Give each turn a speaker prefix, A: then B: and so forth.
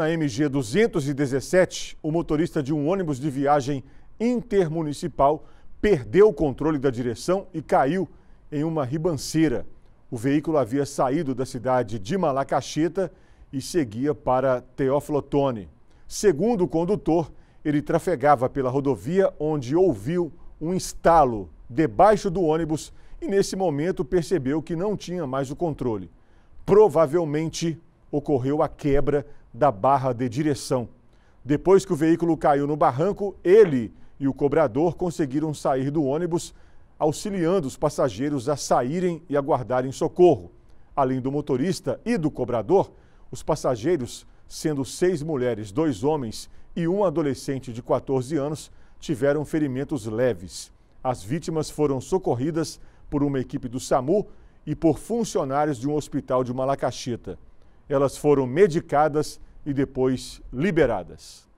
A: Na MG 217, o motorista de um ônibus de viagem intermunicipal perdeu o controle da direção e caiu em uma ribanceira. O veículo havia saído da cidade de Malacacheta e seguia para Teoflotone. Segundo o condutor, ele trafegava pela rodovia onde ouviu um estalo debaixo do ônibus e nesse momento percebeu que não tinha mais o controle. Provavelmente ocorreu a quebra da barra de direção. Depois que o veículo caiu no barranco, ele e o cobrador conseguiram sair do ônibus, auxiliando os passageiros a saírem e aguardarem socorro. Além do motorista e do cobrador, os passageiros, sendo seis mulheres, dois homens e um adolescente de 14 anos, tiveram ferimentos leves. As vítimas foram socorridas por uma equipe do SAMU e por funcionários de um hospital de Malacaxita elas foram medicadas e depois liberadas.